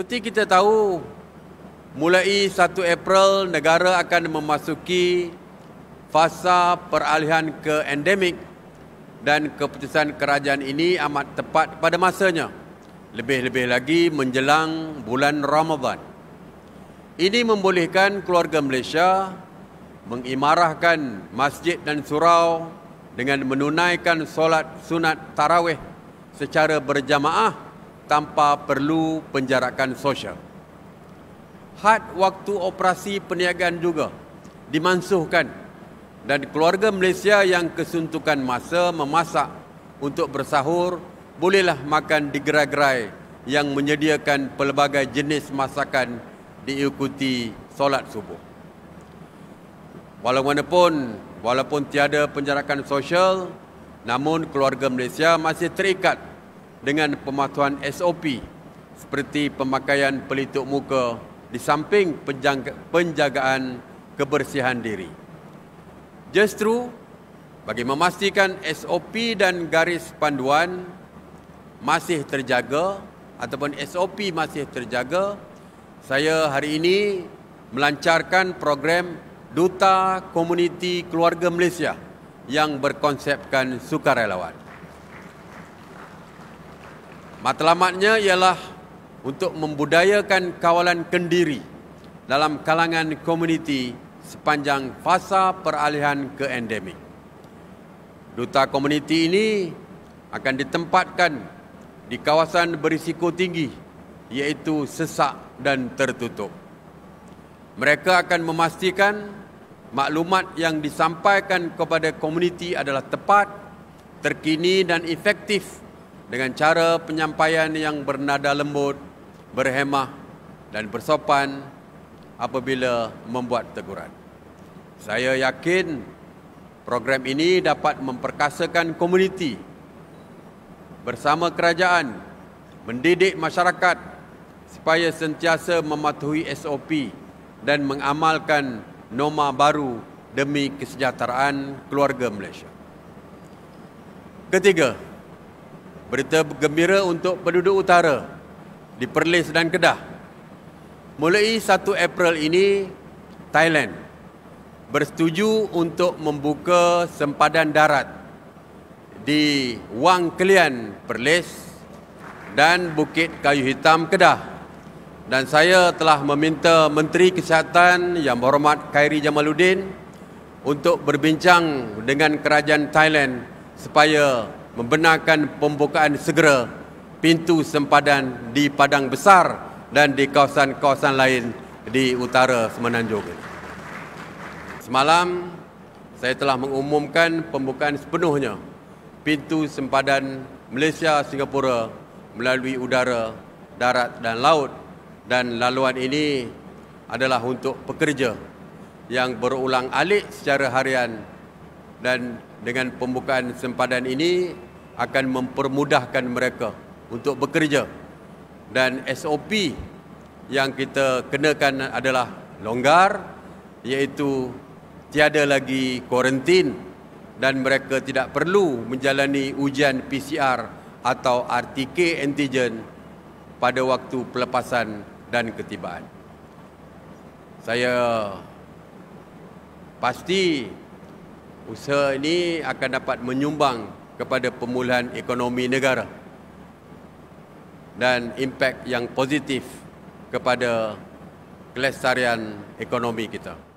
Seperti kita tahu, mulai 1 April negara akan memasuki fasa peralihan ke endemik dan keputusan kerajaan ini amat tepat pada masanya. Lebih-lebih lagi menjelang bulan Ramadan. Ini membolehkan keluarga Malaysia mengimarahkan masjid dan surau dengan menunaikan solat sunat tarawih secara berjamaah tanpa perlu penjarakan sosial. Had waktu operasi perniagaan juga dimansuhkan dan keluarga Malaysia yang kesuntukan masa memasak untuk bersahur bolehlah makan di gerai-gerai yang menyediakan pelbagai jenis masakan diikuti solat subuh. Walaupun walaupun tiada penjarakan sosial namun keluarga Malaysia masih terikat dengan pematuhan SOP seperti pemakaian pelitup muka di samping penjagaan kebersihan diri. Justru bagi memastikan SOP dan garis panduan masih terjaga ataupun SOP masih terjaga, saya hari ini melancarkan program Duta Komuniti Keluarga Malaysia yang berkonsepkan sukarelawan. Matlamatnya ialah untuk membudayakan kawalan kendiri dalam kalangan komuniti sepanjang fasa peralihan ke endemik. Duta komuniti ini akan ditempatkan di kawasan berisiko tinggi iaitu sesak dan tertutup. Mereka akan memastikan maklumat yang disampaikan kepada komuniti adalah tepat, terkini dan efektif dengan cara penyampaian yang bernada lembut, berhemah dan bersopan apabila membuat teguran. Saya yakin program ini dapat memperkasakan komuniti bersama kerajaan mendidik masyarakat supaya sentiasa mematuhi SOP dan mengamalkan norma baru demi kesejahteraan keluarga Malaysia. Ketiga, Berita gembira untuk penduduk utara di Perlis dan Kedah. Mulai 1 April ini, Thailand bersetuju untuk membuka sempadan darat di Wang Kelian Perlis dan Bukit Kayu Hitam Kedah. Dan saya telah meminta Menteri Kesihatan Yang Berhormat Khairi Jamaluddin untuk berbincang dengan kerajaan Thailand supaya membenarkan pembukaan segera pintu sempadan di Padang Besar dan di kawasan-kawasan lain di utara Semenanjung. Semalam saya telah mengumumkan pembukaan sepenuhnya pintu sempadan Malaysia-Singapura melalui udara, darat dan laut dan laluan ini adalah untuk pekerja yang berulang alik secara harian dan dengan pembukaan sempadan ini akan mempermudahkan mereka untuk bekerja. Dan SOP yang kita kenakan adalah longgar iaitu tiada lagi kuarantin dan mereka tidak perlu menjalani ujian PCR atau RTK antigen pada waktu pelepasan dan ketibaan. Saya pasti usaha ini akan dapat menyumbang kepada pemulihan ekonomi negara dan impak yang positif kepada kelestarian ekonomi kita.